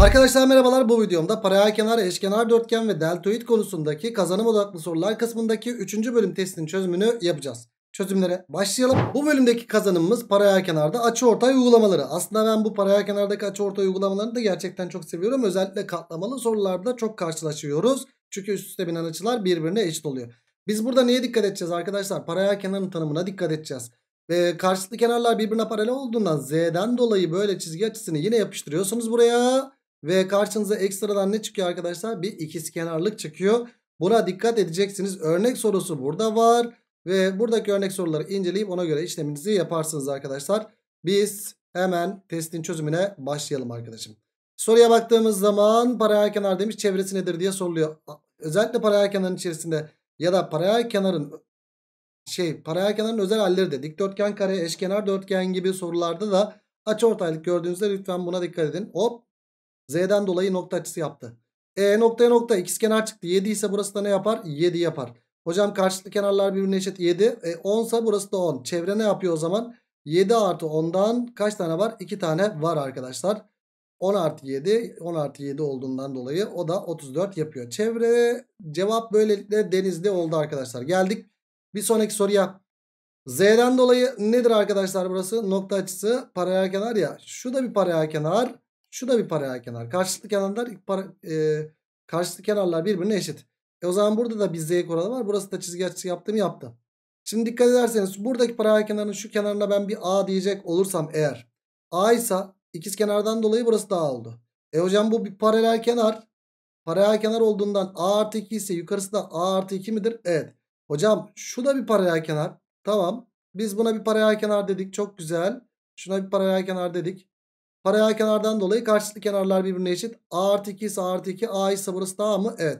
Arkadaşlar merhabalar bu videomda paralel kenar, eşkenar dörtgen ve deltoid konusundaki kazanım odaklı sorular kısmındaki 3. bölüm testinin çözümünü yapacağız. Çözümlere başlayalım. Bu bölümdeki kazanımımız paralel kenarda açıortay uygulamaları. Aslında ben bu paralel kenardaki açıortay uygulamalarını da gerçekten çok seviyorum. Özellikle katlamalı sorularda çok karşılaşıyoruz. Çünkü üst üste binen açılar birbirine eşit oluyor. Biz burada neye dikkat edeceğiz arkadaşlar? Paralel kenarın tanımına dikkat edeceğiz. Ve karşılıklı kenarlar birbirine paralel olduğundan z'den dolayı böyle çizgi açısını yine yapıştırıyorsunuz buraya. Ve karşınıza ekstradan ne çıkıyor arkadaşlar? Bir ikizkenarlık çıkıyor. Buna dikkat edeceksiniz. Örnek sorusu burada var. Ve buradaki örnek soruları inceleyip ona göre işleminizi yaparsınız arkadaşlar. Biz hemen testin çözümüne başlayalım arkadaşım. Soruya baktığımız zaman paralel kenar demiş çevresi nedir diye soruluyor. Özellikle paralel kenarın içerisinde ya da paralel kenarın şey paralel kenarın özel halleri de dikdörtgen kare eşkenar dörtgen gibi sorularda da açıortaylık gördüğünüzde lütfen buna dikkat edin. Hop Z'den dolayı nokta açısı yaptı. E noktaya nokta ikizkenar çıktı. 7 ise burası da ne yapar? 7 yapar. Hocam karşılıklı kenarlar birbirine eşit 7. E 10 ise burası da 10. Çevre ne yapıyor o zaman? 7 artı 10'dan kaç tane var? 2 tane var arkadaşlar. 10 artı 7. 10 artı 7 olduğundan dolayı o da 34 yapıyor. Çevre cevap böylelikle denizde oldu arkadaşlar. Geldik bir sonraki soruya. Z'den dolayı nedir arkadaşlar burası? Nokta açısı paralel kenar ya. Şu da bir paralel kenar. Şu da bir paralel kenar. Karşılıklı kenarlar para, e, karşılıklı kenarlar birbirine eşit. E o zaman burada da bir z kuralı var. Burası da çizgi açısı yaptığımı yaptı. Şimdi dikkat ederseniz buradaki paralel kenarın şu kenarına ben bir a diyecek olursam eğer a ise ikiz kenardan dolayı burası da a oldu. E hocam bu bir paralel kenar. Paralel kenar olduğundan a artı 2 ise yukarısı da a artı 2 midir? Evet. Hocam şu da bir paralel kenar. Tamam. Biz buna bir paralel kenar dedik. Çok güzel. Şuna bir paralel kenar dedik. Paralel kenardan dolayı karşılıklı kenarlar birbirine eşit. A artı 2 ise artı 2. A ise burası daha mı? Evet.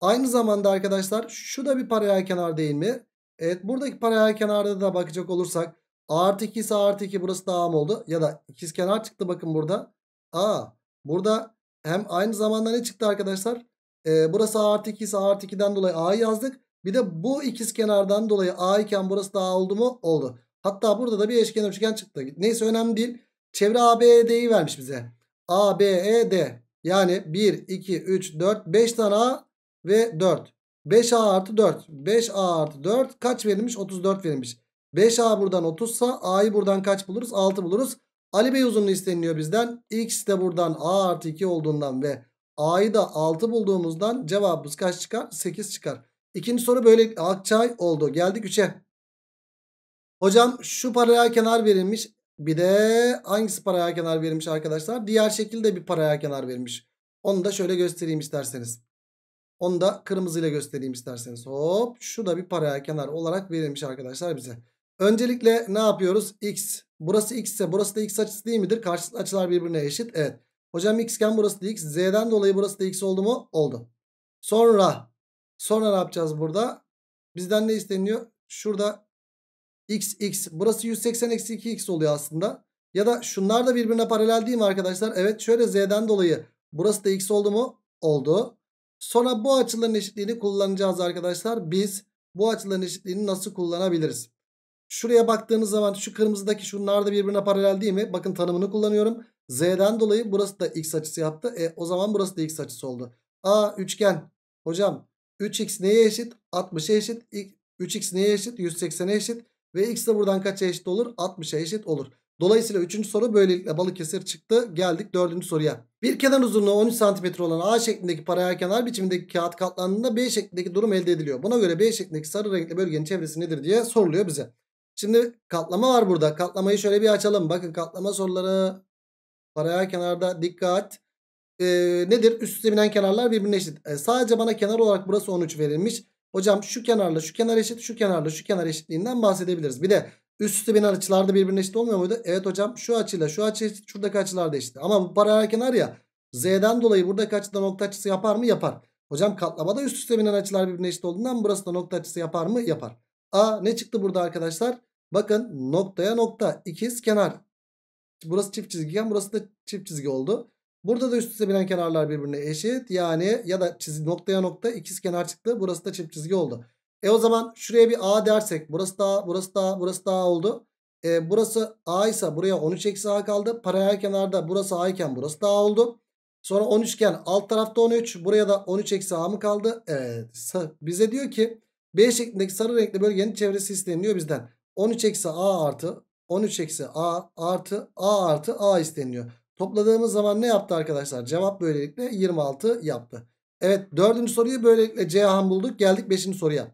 Aynı zamanda arkadaşlar şu da bir paralel kenar değil mi? Evet buradaki paralel kenarda da bakacak olursak A artı 2 ise artı 2 burası daha mı oldu? Ya da ikiz kenar çıktı bakın burada. A. Burada hem aynı zamanda ne çıktı arkadaşlar? Ee, burası A artı 2 ise artı 2'den dolayı A yazdık. Bir de bu ikiz kenardan dolayı A iken burası daha oldu mu? Oldu. Hatta burada da bir eşkenar üçgen çıktı. Neyse önemli değil. Çevre ABD'yi vermiş bize. ABED yani 1, 2, 3, 4, 5 tane A ve 4. 5A artı 4. 5A artı 4 kaç verilmiş? 34 verilmiş. 5A buradan 30 sa A'yı buradan kaç buluruz? 6 buluruz. Ali Bey uzunluğu isteniliyor bizden. X de buradan A artı 2 olduğundan ve A'yı da 6 bulduğumuzdan cevabımız kaç çıkar? 8 çıkar. İkinci soru böyle Akçay oldu. Geldik 3'e. Hocam şu paralel kenar verilmiş. Bir de hangisi paraya kenar verilmiş arkadaşlar? Diğer şekilde bir paraya kenar verilmiş. Onu da şöyle göstereyim isterseniz. Onu da kırmızıyla göstereyim isterseniz. Hop şu da bir paraya kenar olarak verilmiş arkadaşlar bize. Öncelikle ne yapıyoruz? X. Burası x ise burası da x açısı değil midir? Karşılıklı açılar birbirine eşit. Evet. Hocam x iken burası da x. Z'den dolayı burası da x oldu mu? Oldu. Sonra sonra ne yapacağız burada? Bizden ne isteniyor? Şurada x x burası 180 eksi 2x oluyor aslında. Ya da şunlar da birbirine paralel değil mi arkadaşlar? Evet şöyle z'den dolayı burası da x oldu mu? Oldu. Sonra bu açıların eşitliğini kullanacağız arkadaşlar. Biz bu açıların eşitliğini nasıl kullanabiliriz? Şuraya baktığınız zaman şu kırmızıdaki şunlar da birbirine paralel değil mi? Bakın tanımını kullanıyorum. Z'den dolayı burası da x açısı yaptı. E, o zaman burası da x açısı oldu. A üçgen. Hocam 3x neye eşit? 60'a eşit. 3x neye eşit? 180'e eşit. Ve x de buradan kaça eşit olur? 60'a eşit olur. Dolayısıyla 3. soru böylelikle Balıkesir çıktı. Geldik 4. soruya. Bir kenar uzunluğu 13 cm olan A şeklindeki paralel kenar biçimindeki kağıt katlandığında B şeklindeki durum elde ediliyor. Buna göre B şeklindeki sarı renkli bölgenin çevresi nedir diye soruluyor bize. Şimdi katlama var burada. Katlamayı şöyle bir açalım. Bakın katlama soruları paralel kenarda dikkat. Ee, nedir? Üst üste binen kenarlar birbirine eşit. Ee, sadece bana kenar olarak burası 13 verilmiş. Hocam şu kenarla şu kenar eşit şu kenarla şu kenar eşitliğinden bahsedebiliriz. Bir de üst üste binen açılarda birbirine eşit olmuyor muydu? Evet hocam şu açıyla şu açı eşit şuradaki açılar da eşit. Ama bu paralel kenar ya z'den dolayı burada açıda nokta açısı yapar mı? Yapar. Hocam katlamada üst üste binen açılar birbirine eşit olduğundan burası da nokta açısı yapar mı? Yapar. A ne çıktı burada arkadaşlar? Bakın noktaya nokta ikiz kenar. Burası çift çizgiyken burası da çift çizgi oldu. Burada da üst üste binen kenarlar birbirine eşit. Yani ya da çizgi noktaya nokta ikiz kenar çıktı. Burası da çift çizgi oldu. E o zaman şuraya bir A dersek burası da A, burası da A, burası da A oldu. E, burası A ise buraya 13 eksi A kaldı. Paralel kenarda burası A iken burası da A oldu. Sonra 13 iken alt tarafta 13. Buraya da 13 eksi A mı kaldı? Evet. Bize diyor ki B şeklindeki sarı renkli bölgenin çevresi isteniliyor bizden. 13 eksi A artı 13 eksi A artı A artı A isteniliyor. Topladığımız zaman ne yaptı arkadaşlar? Cevap böylelikle 26 yaptı. Evet dördüncü soruyu böylelikle Ceyhan bulduk. Geldik beşinci soruya.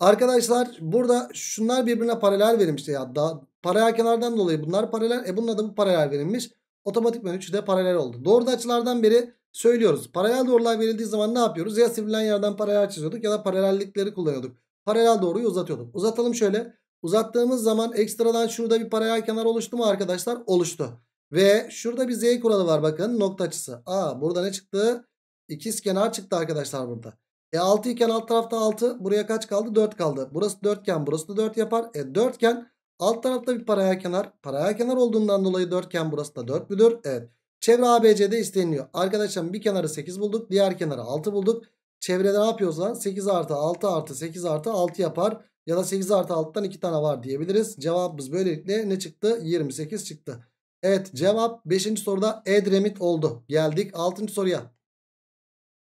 Arkadaşlar burada şunlar birbirine paralel verilmişti ya. Da, paralel kenardan dolayı bunlar paralel. E bunun adı bu paralel verilmiş. Otomatikman üçü de paralel oldu. Doğru açılardan beri söylüyoruz. Paralel doğrular verildiği zaman ne yapıyoruz? Ya sivrilen yerden paralel çiziyorduk ya da paralellikleri kullanıyorduk. Paralel doğruyu uzatıyorduk. Uzatalım şöyle. Uzattığımız zaman ekstradan şurada bir paralel kenar oluştu mu arkadaşlar? Oluştu. Ve şurada bir z kuralı var bakın nokta açısı. Aa burada ne çıktı? İkiz kenar çıktı arkadaşlar burada. E 6 iken alt tarafta 6 buraya kaç kaldı? 4 kaldı. Burası 4 iken burası da 4 yapar. E 4 iken alt tarafta bir paraya kenar. Paraya kenar olduğundan dolayı 4 iken burası da 4 müdür? Evet. Çevre ABC'de isteniyor. Arkadaşlar bir kenarı 8 bulduk. Diğer kenarı 6 bulduk. Çevrede ne yapıyoruz lan? 8 artı 6 artı 8 artı 6 yapar. Ya da 8 artı 6'dan 2 tane var diyebiliriz. Cevabımız böylelikle ne çıktı? 28 çıktı. Evet cevap 5. soruda Edremit oldu. Geldik 6. soruya.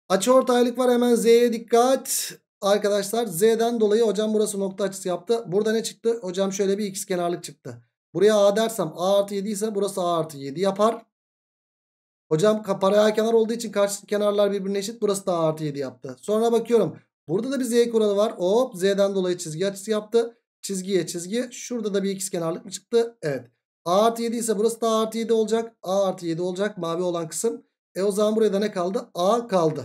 Açı ortaylık var hemen Z'ye dikkat. Arkadaşlar Z'den dolayı hocam burası nokta açısı yaptı. Burada ne çıktı? Hocam şöyle bir x kenarlık çıktı. Buraya A dersem A artı 7 ise burası A artı 7 yapar. Hocam paraya kenar olduğu için karşı kenarlar birbirine eşit. Burası da A artı 7 yaptı. Sonra bakıyorum. Burada da bir Z kuralı var. Hop Z'den dolayı çizgi açısı yaptı. Çizgiye çizgi. Şurada da bir x kenarlık mı çıktı? Evet. A artı 7 ise burası da A artı 7 olacak. A artı 7 olacak mavi olan kısım. E o zaman burada ne kaldı? A kaldı.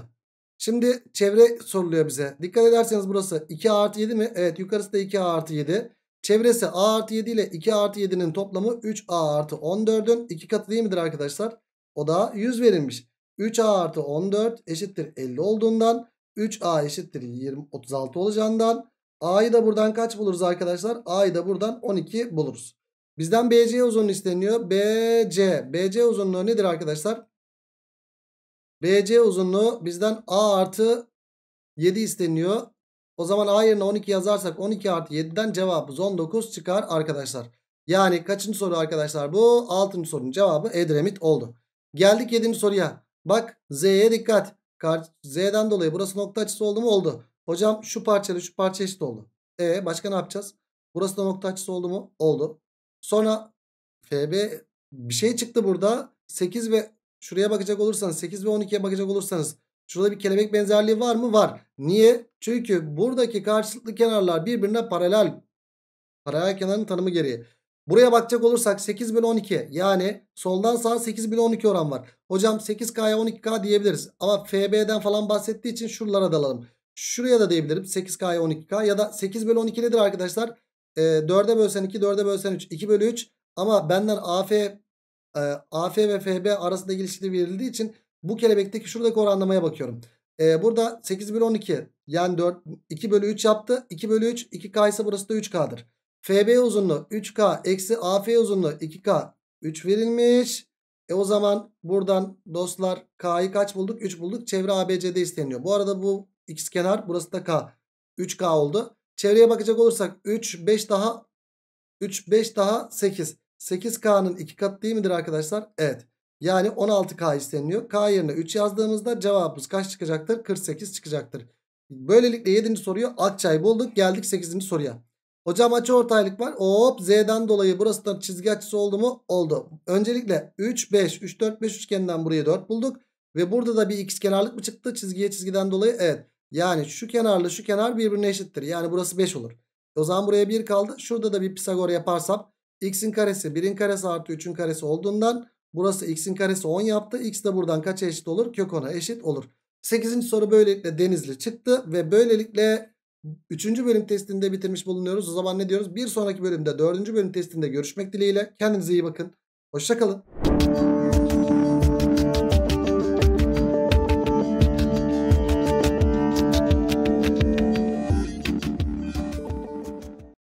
Şimdi çevre soruluyor bize. Dikkat ederseniz burası 2 artı 7 mi? Evet yukarısı da 2 artı 7. Çevresi A artı 7 ile 2 artı 7'nin toplamı 3 A artı 14'ün 2 katı değil midir arkadaşlar? O da 100 verilmiş. 3A artı 14 eşittir 50 olduğundan 3A eşittir 20, 36 olacağından A'yı da buradan kaç buluruz arkadaşlar? A'yı da buradan 12 buluruz. Bizden BC uzunluğu isteniyor. BC. BC uzunluğu nedir arkadaşlar? BC uzunluğu bizden A artı 7 isteniyor. O zaman A yerine 12 yazarsak 12 artı 7'den cevabımız 19 çıkar arkadaşlar. Yani kaçıncı soru arkadaşlar bu? 6. sorunun cevabı Edremit oldu. Geldik 7. soruya. Bak Z'ye dikkat. Z'den dolayı burası nokta açısı oldu mu? Oldu. Hocam şu parçalı şu parça eşit oldu. E başka ne yapacağız? Burası da nokta açısı oldu mu? Oldu. Sonra FB bir şey çıktı burada. 8 ve şuraya bakacak olursanız 8 ve 12'ye bakacak olursanız şurada bir kelebek benzerliği var mı? Var. Niye? Çünkü buradaki karşılıklı kenarlar birbirine paralel. Paralel kenarın tanımı gereği. Buraya bakacak olursak 8 bölü 12 yani soldan sağa 8 bölü 12 oran var. Hocam 8K'ya 12K diyebiliriz. Ama FB'den falan bahsettiği için şuralara dalalım. Şuraya da diyebilirim 8K'ya 12K ya da 8 bölü 12 nedir arkadaşlar? e, 4'e bölsen 2, 4'e bölsen 3. 2 bölü 3 ama benden AF, e, AF ve FB arasında ilişkili verildiği için bu kelebekteki şuradaki oranlamaya bakıyorum. E, burada 8 bölü 12 yani 4, 2 bölü 3 yaptı. 2 bölü 3 2K ise burası da 3K'dır. FB uzunluğu 3K eksi AF uzunluğu 2K 3 verilmiş. E o zaman buradan dostlar K'yı kaç bulduk? 3 bulduk. Çevre ABC'de isteniyor. Bu arada bu x kenar burası da K. 3K oldu. Çevreye bakacak olursak 3, 5 daha 3, 5 daha 8. 8K'nın 2 katı değil midir arkadaşlar? Evet. Yani 16K isteniyor. K yerine 3 yazdığımızda cevabımız kaç çıkacaktır? 48 çıkacaktır. Böylelikle 7. soruyu Akçay bulduk. Geldik 8. soruya. Hocam açı ortaylık var. Hop Z'den dolayı burası da çizgi açısı oldu mu? Oldu. Öncelikle 3, 5, 3, 4, 5 üçgeninden buraya 4 bulduk. Ve burada da bir x kenarlık mı çıktı? Çizgiye çizgiden dolayı evet. Yani şu kenarla şu kenar birbirine eşittir. Yani burası 5 olur. O zaman buraya 1 kaldı. Şurada da bir Pisagor yaparsam x'in karesi 1'in karesi artı 3'ün karesi olduğundan burası x'in karesi 10 yaptı. x de buradan kaça eşit olur? Kök 10'a eşit olur. 8. soru böylelikle Denizli çıktı ve böylelikle 3. bölüm testinde bitirmiş bulunuyoruz. O zaman ne diyoruz? Bir sonraki bölümde 4. bölüm testinde görüşmek dileğiyle. Kendinize iyi bakın. Hoşçakalın.